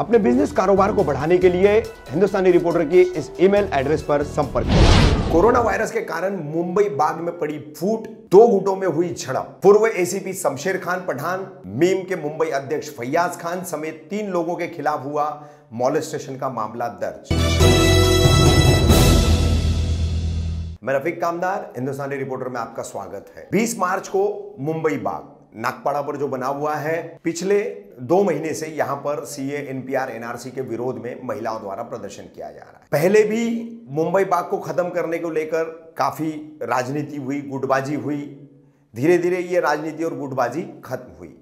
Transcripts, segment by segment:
अपने बिजनेस कारोबार को बढ़ाने के लिए हिंदुस्तानी रिपोर्टर की इस ईमेल एड्रेस पर संपर्क करें कोरोना वायरस के कारण मुंबई बाग में पड़ी फूट दो गुटों में हुई झड़प पूर्व एसीपी शमशेर खान पठान मीम के मुंबई अध्यक्ष फैयाज खान समेत तीन लोगों के खिलाफ हुआ मॉलिस्टेशन का मामला दर्ज मैं रफीक कामदार हिंदुस्तानी रिपोर्टर में आपका स्वागत है 20 मार्च को मुंबई बाग नागपाड़ा पर जो बना हुआ है पिछले दो महीने से यहां पर सीए एनपीआर एनआरसी के विरोध में महिलाओं द्वारा प्रदर्शन किया जा रहा है पहले भी मुंबई बाग को खत्म करने को लेकर काफी राजनीति हुई गुटबाजी हुई धीरे धीरे ये राजनीति और गुटबाजी खत्म हुई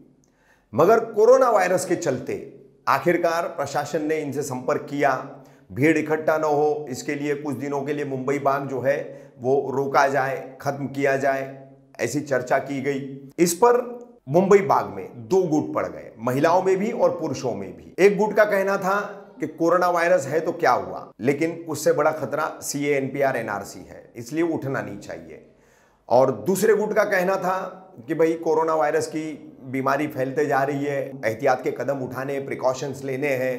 मगर कोरोना वायरस के चलते आखिरकार प्रशासन ने इनसे संपर्क किया भीड़ इकट्ठा न हो इसके लिए कुछ दिनों के लिए मुंबई बाग जो है वो रोका जाए खत्म किया जाए ऐसी चर्चा की गई इस पर मुंबई बाग में दो गुट पड़ गए महिलाओं में भी और पुरुषों में भी एक गुट का कहना था कि कोरोना वायरस है तो क्या हुआ लेकिन उससे बड़ा खतरा C N P R NRC है इसलिए उठना नहीं चाहिए और दूसरे गुट का कहना था कि भाई कोरोना वायरस की बीमारी फैलते जा रही है एहतियात के कदम उठाने प्रिकॉशंस लेने हैं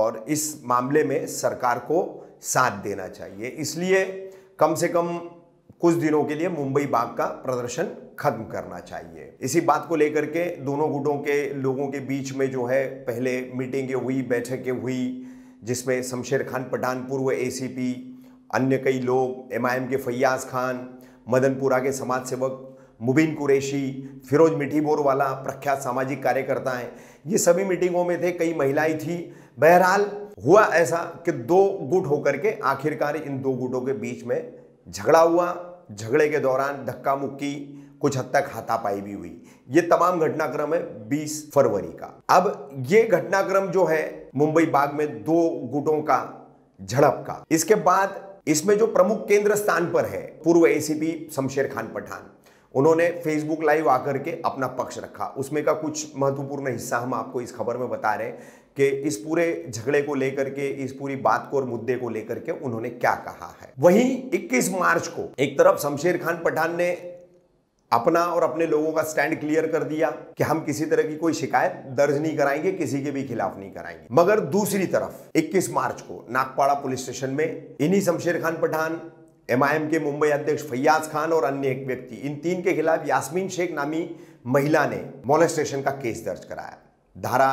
और इस मामले में सरकार को साथ देना चाहिए इसलिए कम से कम कुछ दिनों के लिए मुंबई बाग का प्रदर्शन खत्म करना चाहिए इसी बात को लेकर के दोनों गुटों के लोगों के बीच में जो है पहले मीटिंगें हुई बैठकें हुई जिसमें शमशेर खान पठान पूर्व ए अन्य कई लोग एमआईएम के फैयाज खान मदनपुरा के समाज सेवक मुबीन कुरैशी फिरोज मिठी बोरवाला प्रख्यात सामाजिक कार्यकर्ता हैं ये सभी मीटिंगों में थे कई महिलाएं थी बहरहाल हुआ ऐसा कि दो गुट होकर के आखिरकार इन दो गुटों के बीच में झगड़ा हुआ झगड़े के दौरान धक्का मुक्की कुछ हद तक हाथापाई भी हुई ये तमाम घटनाक्रम है 20 फरवरी का अब ये घटनाक्रम जो है मुंबई बाग में दो गुटों का झड़प का इसके बाद इसमें जो प्रमुख केंद्र स्थान पर है पूर्व एसीपी शमशेर खान पठान उन्होंने फेसबुक लाइव आकर के अपना पक्ष रखा उसमें का कुछ महत्वपूर्ण हिस्सा हम आपको इस खबर में बता रहे हैं कि इस पूरे झगड़े को लेकर के इस पूरी बात को और मुद्दे को लेकर के उन्होंने क्या कहा है वहीं 21 मार्च को एक तरफ शमशेर खान पठान ने अपना और अपने लोगों का स्टैंड क्लियर कर दिया कि हम किसी तरह की कोई शिकायत दर्ज नहीं कराएंगे किसी के भी खिलाफ नहीं कराएंगे मगर दूसरी तरफ 21 मार्च को नागपाड़ा पुलिस स्टेशन में इन्हीं शमशेर खान पठान एमआईएम के मुंबई अध्यक्ष फैयाज खान और अन्य एक व्यक्ति इन तीन के खिलाफ यास्मीन शेख नामी महिला ने मोलेस्टेशन का केस दर्ज कराया धारा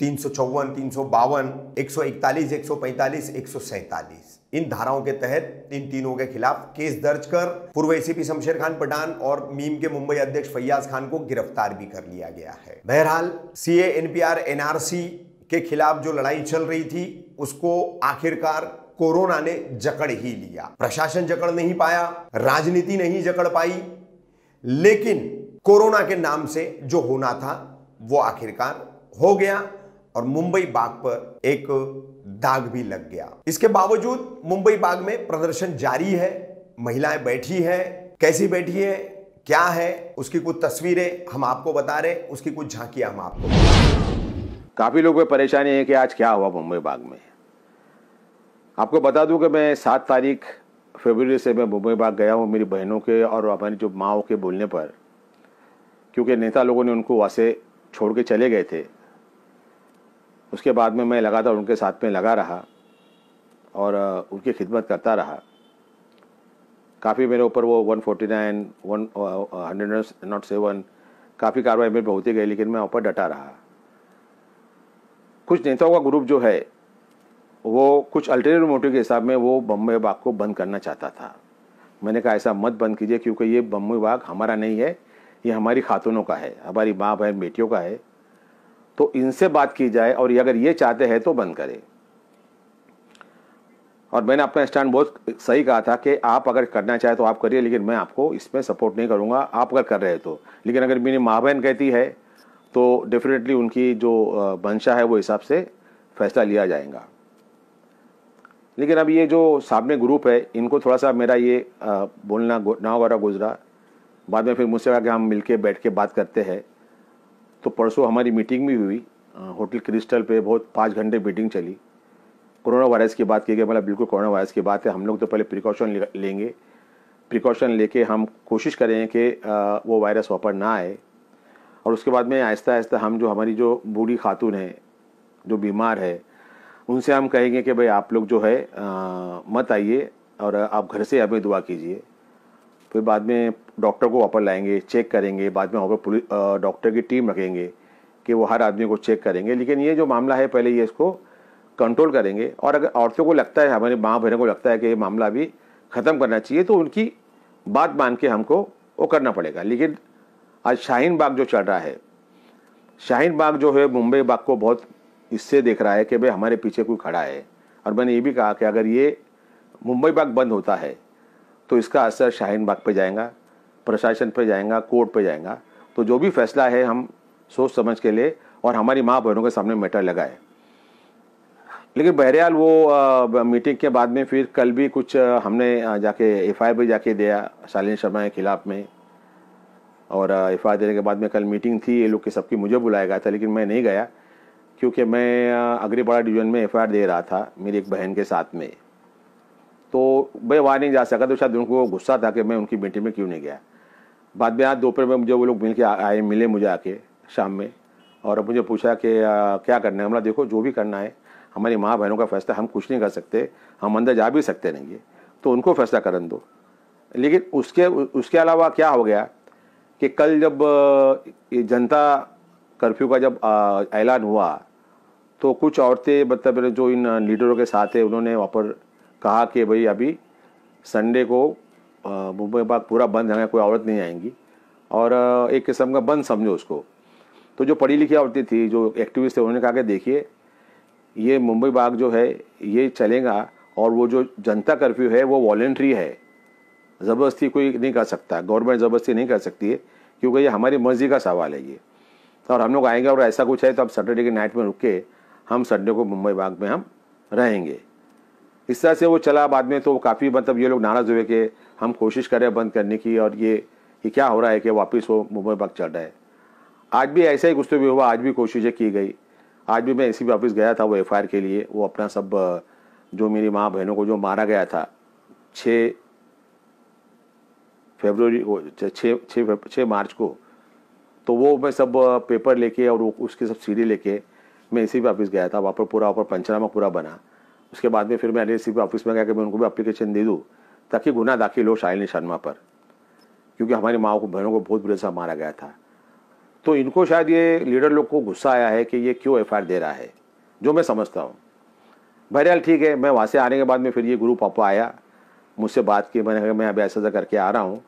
तीन सौ चौवन तीन सौ बावन एक सौ इकतालीस एक सौ पैंतालीस एक सौ सैंतालीस इन धाराओं के तहत इन तीनों के खिलाफ केस दर्ज कर पूर्व एसीपी शमशेर खान पठान और मीम के मुंबई अध्यक्ष फैयाज खान को गिरफ्तार भी कर लिया गया है बहरहाल सी एनपीआर एनआरसी के खिलाफ जो लड़ाई चल रही थी उसको आखिरकार कोरोना ने जकड़ ही लिया प्रशासन जकड़ नहीं पाया राजनीति नहीं जकड़ पाई लेकिन कोरोना के नाम से जो होना था वो आखिरकार हो गया और मुंबई बाग पर एक दाग भी लग गया इसके बावजूद मुंबई बाग में प्रदर्शन जारी है महिलाएं बैठी है कैसी बैठी है क्या है उसकी कुछ तस्वीरें हम आपको बता रहे हैं उसकी कुछ झांकियां हम आपको काफी लोग में परेशानी है कि आज क्या हुआ मुंबई बाग में आपको बता दूं कि मैं सात तारीख फरवरी से मैं मुंबई बाग गया हूँ मेरी बहनों के और हमारी जो माओ के बोलने पर क्योंकि नेता लोगों ने उनको वहां से छोड़ के चले गए थे उसके बाद में मैं लगातार उनके साथ में लगा रहा और उनकी खिदमत करता रहा काफ़ी मेरे ऊपर वो 149, हंड्रेड नॉट सेवन काफ़ी कार्रवाई मेरे पर होती गई लेकिन मैं ऊपर डटा रहा कुछ नेताओं का ग्रुप जो है वो कुछ अल्टरनेट मोटिव के हिसाब में वो बम्बई बाग को बंद करना चाहता था मैंने कहा ऐसा मत बंद कीजिए क्योंकि ये बम्बई बाग हमारा नहीं है ये हमारी खातूनों का है हमारी माँ बहन बेटियों का है तो इनसे बात की जाए और अगर ये चाहते हैं तो बंद करें और मैंने अपना स्टैंड बहुत सही कहा था कि आप अगर करना चाहे तो आप करिए लेकिन मैं आपको इसमें सपोर्ट नहीं करूँगा आप अगर कर रहे हैं तो लेकिन अगर मेरी माँ बहन कहती है तो डेफिनेटली उनकी जो वंशा है वो हिसाब से फैसला लिया जाएगा लेकिन अब ये जो सामने ग्रुप है इनको थोड़ा सा मेरा ये बोलना ना वगैरह गुजरा बाद में फिर मुझसे कहा कि हम मिलके बैठ के बात करते हैं तो परसों हमारी मीटिंग भी हुई होटल क्रिस्टल पे बहुत पाँच घंटे मीटिंग चली कोरोना वायरस की बात की गई मतलब बिल्कुल कोरोना वायरस की बात है हम लोग तो पहले प्रिकॉशन लेंगे प्रिकॉशन लेके हम कोशिश करें कि वो वायरस पर ना आए और उसके बाद में आहिस्ता आहिस्ता हम जो हमारी जो बूढ़ी खातून है जो बीमार है उनसे हम कहेंगे कि भाई आप लोग जो है आ, मत आइए और आप घर से हमें दुआ कीजिए फिर बाद में डॉक्टर को वापस लाएंगे चेक करेंगे बाद में वहाँ पर डॉक्टर की टीम रखेंगे कि वो हर आदमी को चेक करेंगे लेकिन ये जो मामला है पहले ये इसको कंट्रोल करेंगे और अगर औरतों को लगता है हमारे माँ बहनों को लगता है कि ये मामला भी ख़त्म करना चाहिए तो उनकी बात मान के हमको वो करना पड़ेगा लेकिन आज शाहीन बाग जो चल रहा है शाहीन बाग जो है मुंबई बाग को बहुत इससे देख रहा है कि भाई हमारे पीछे कोई खड़ा है और मैंने ये भी कहा कि अगर ये मुंबई बाग बंद होता है तो इसका असर शाहीन बाग पर जाएगा प्रशासन पर जाएगा कोर्ट पर जाएगा तो जो भी फैसला है हम सोच समझ के लिए और हमारी माँ बहनों के सामने मैटर लगाए लेकिन बहरहाल वो आ, मीटिंग के बाद में फिर कल भी कुछ आ, हमने जाके एफ आई भी जाके दिया शालिनी शर्मा के खिलाफ में और एफ आई देने के बाद में कल मीटिंग थी ये लोग के सबकी मुझे बुलाया गया था लेकिन मैं नहीं गया क्योंकि मैं अग्रीपाड़ा डिवीजन में एफ आई आर दे रहा था मेरी एक बहन के साथ में मैं वहाँ नहीं जा सका तो शायद उनको गुस्सा था कि मैं उनकी मीटिंग में क्यों नहीं गया बाद में आज दोपहर में मुझे वो लोग मिल के आए मिले मुझे आके शाम में और मुझे पूछा कि क्या करना है हमारा देखो जो भी करना है हमारी माँ बहनों का फैसला हम कुछ नहीं कर सकते हम अंदर जा भी सकते नहीं है तो उनको फैसला कर दो लेकिन उसके उसके अलावा क्या हो गया कि कल जब ये जनता कर्फ्यू का जब ऐलान हुआ तो कुछ औरतें मतलब जो इन लीडरों के साथ है उन्होंने वहाँ पर कहा कि भाई अभी संडे को मुंबई बाग पूरा बंद है कोई औरत नहीं आएंगी और एक किस्म का बंद समझो उसको तो जो पढ़ी लिखी औरतें थी जो एक्टिविस्ट थे उन्होंने कहा कि देखिए ये मुंबई बाग जो है ये चलेगा और वो जो जनता कर्फ्यू है वो वॉल्ट्री है ज़बरदस्ती कोई नहीं कर सकता गवर्नमेंट ज़बरदस्ती नहीं कर सकती है क्योंकि ये हमारी मर्ज़ी का सवाल है ये और हम लोग आएंगे और ऐसा कुछ है तो अब सैटरडे की नाइट में रुक के हम संडे को मुंबई बाग में हम रहेंगे इस तरह से वो चला बाद में तो काफ़ी मतलब ये लोग नाराज़ हुए कि हम कोशिश करें बंद करने की और ये ये क्या हो रहा है कि वापस वो मुंबई बाग चल रहा है आज भी ऐसा ही कुछ तो भी हुआ आज भी कोशिशें की गई आज भी मैं इसी ऑफिस गया था वो एफ के लिए वो अपना सब जो मेरी माँ बहनों को जो मारा गया था छः फेबररी को छः छः मार्च को तो वो मैं सब पेपर लेके और उसकी सब सीढ़ी लेके मैं इसी भी ऑफिस गया था वहाँ पर पूरा वहाँ पर पंचनामा पूरा बना उसके बाद में फिर मैं एन ऑफिस में गया कि मैं उनको भी अप्लीकेशन दे दूँ ताकि गुना दाखिल हो शायल शर्मा पर क्योंकि हमारी माओ को बहनों को बहुत बुरे से मारा गया था तो इनको शायद ये लीडर लोग को गुस्सा आया है कि ये क्यों एफ दे रहा है जो मैं समझता हूँ बहरहाल ठीक है मैं वहाँ से आने के बाद में फिर ये गुरु पापा आया मुझसे बात की मैंने कहा मैं अभी ऐसा ऐसा करके आ रहा हूँ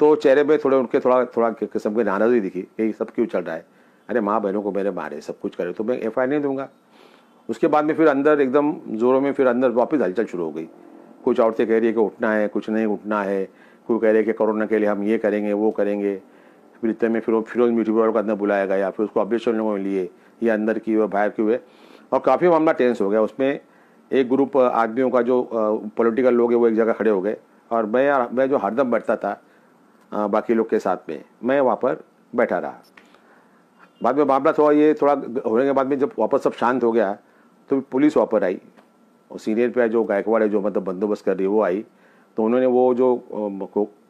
तो चेहरे पे थोड़े उनके थोड़ा थोड़ा किस्म के नाराजगी दिखी कि सब क्यों चल रहा है अरे माँ बहनों को मेरे मारे सब कुछ करे तो मैं एफ नहीं दूंगा उसके बाद में फिर अंदर एकदम ज़ोरों में फिर अंदर वापस हलचल शुरू हो गई कुछ औरतें कह रही है कि उठना है कुछ नहीं उठना है कोई कह रही है कि कोरोना के लिए हम ये करेंगे वो करेंगे फिर इतने में फिर फिरोज मीठी को अंदर बुलाया गया फिर उसको ऑपरेशन लोगों के लिए ये अंदर की हुए बाहर की हुए और काफ़ी मामला टेंस हो गया उसमें एक ग्रुप आदमियों का जो पॉलिटिकल लोग है वो एक जगह खड़े हो गए और मैं मैं जो हरदम बैठता था बाकी लोग के साथ में मैं वहाँ पर बैठा रहा बाद में मामला थोड़ा ये थोड़ा होने के बाद में जब वापस सब शांत हो गया तो पुलिस वहाँ पर आई और सीनियर पे जो गायकवाड़ है जो मतलब बंदोबस्त कर रही है वो आई तो उन्होंने वो जो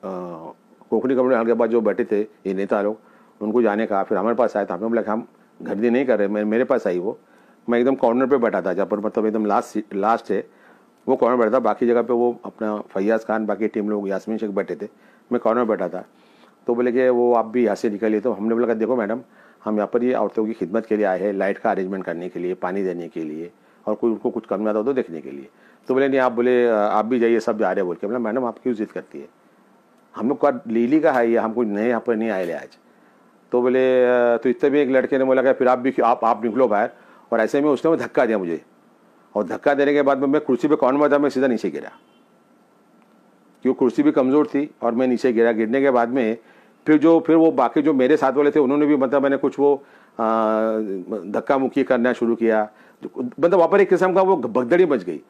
कोकनी कम्युनिटी के पास जो बैठे थे ये नेता लोग उनको जाने कहा फिर हमारे पास आया था हमने बोला हम घटनी नहीं कर रहे मैं मेरे पास आई वो मैं एकदम कॉर्नर पर बैठा था जहाँ पर मतलब एकदम लास्ट लास्ट है वो कॉर्नर बैठा था बाकी जगह पर वो अपना फैयाज खान बाकी टीम लोग यासमिन शेख बैठे थे मैं कॉर्नर बैठा था तो बोले कि वो आप भी यहाँ से निकलिए तो हमने बोला देखो मैडम हम यहाँ पर ये औरतों की खिदमत के लिए आए हैं लाइट का अरेंजमेंट करने के लिए पानी देने के लिए और कोई उनको कुछ कमी आता हो तो देखने के लिए तो बोले नहीं आप बोले आप भी जाइए सब जा रहे बोल के बोला मैडम आप क्यों जिद करती है हम लोग का लीली का है ये हम कुछ नए यहाँ पर नहीं आए ले आज तो बोले तो इतने भी एक लड़के ने बोला कि फिर आप भी आप आप निकलो बाहर और ऐसे में उसने धक्का दिया मुझे और धक्का देने के बाद में मैं कुर्सी पर कौन हुआ था मैं सीधा नीचे गिरा क्योंकि कुर्सी भी कमज़ोर थी और मैं नीचे गिरा गिरने के बाद में फिर जो फिर वो बाकी जो मेरे साथ वाले थे उन्होंने भी मतलब मैंने कुछ वो धक्का मुक्की करना शुरू किया मतलब वहाँ पर एक किस्म का वो भगदड़ी बच गई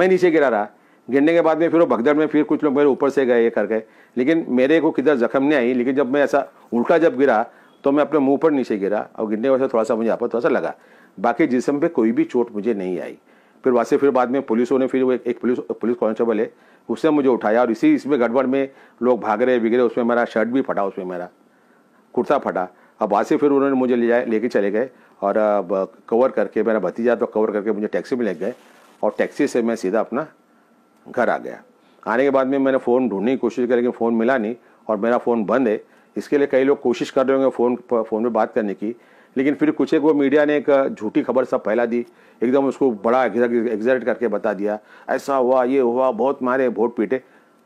मैं नीचे गिरा रहा गिरने के बाद में फिर वो भगदड़ में फिर कुछ लोग मेरे ऊपर से गए ये कर गए लेकिन मेरे को किधर जख्म नहीं आई लेकिन जब मैं ऐसा उल्टा जब गिरा तो मैं अपने मुंह पर नीचे गिरा और गिरने वजह से थोड़ा सा मुझे आप थोड़ा सा लगा बाकी जिसम पे कोई भी चोट मुझे नहीं आई फिर वहाँ से फिर बाद में पुलिसों ने फिर वो एक, पुलिस पुलिस कॉन्स्टेबल है उसने मुझे उठाया और इसी इसमें गड़बड़ में लोग भाग रहे बिगड़े उसमें मेरा शर्ट भी फटा उसमें मेरा कुर्ता फटा अब वहाँ से फिर उन्होंने मुझे ले जाए लेके चले गए और कवर करके मेरा भतीजा तो कवर करके मुझे टैक्सी में ले गए और टैक्सी से मैं सीधा अपना घर आ गया आने के बाद में मैंने फ़ोन ढूंढने की कोशिश करी लेकिन फ़ोन मिला नहीं और मेरा फ़ोन बंद है इसके लिए कई लोग कोशिश कर रहे होंगे फ़ोन फ़ोन पर बात करने की लेकिन फिर कुछ एक वो मीडिया ने एक झूठी खबर सब फैला दी एकदम उसको बड़ा एग्जैक्ट करके बता दिया ऐसा हुआ ये हुआ बहुत मारे वोट पीटे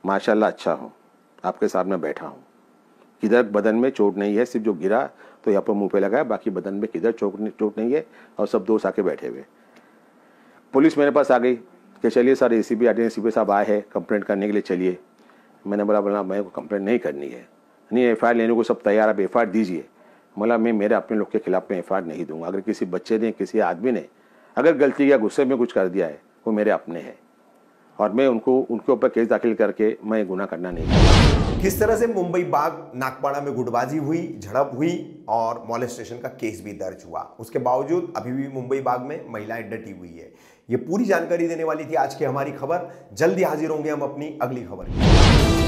माशाल्लाह अच्छा हूँ आपके सामने बैठा हूँ किधर बदन में चोट नहीं है सिर्फ जो गिरा तो यहाँ पर मुंह पे लगाया बाकी बदन में किधर चोट चोट नहीं है और सब दोस्त आके बैठे हुए पुलिस मेरे पास आ गई कि चलिए sir A C P I C P साहब आए हैं कंप्लेंट करने के लिए चलिए मैंने बोला बोला मैं को कंप्लेंट नहीं करनी है नहीं एफ लेने को सब तैयार आप एफ दीजिए मोला मैं मेरे अपने लोग के खिलाफ में एफ नहीं दूंगा अगर किसी बच्चे ने किसी आदमी ने अगर गलती या गुस्से में कुछ कर दिया है वो मेरे अपने हैं और मैं उनको उनके ऊपर केस दाखिल करके मैं गुना करना नहीं किस तरह से मुंबई बाग नागपाड़ा में गुटबाजी हुई झड़प हुई और स्टेशन का केस भी दर्ज हुआ उसके बावजूद अभी भी मुंबई बाग में महिलाएं डटी हुई है ये पूरी जानकारी देने वाली थी आज की हमारी खबर जल्दी हाजिर होंगे हम अपनी अगली खबर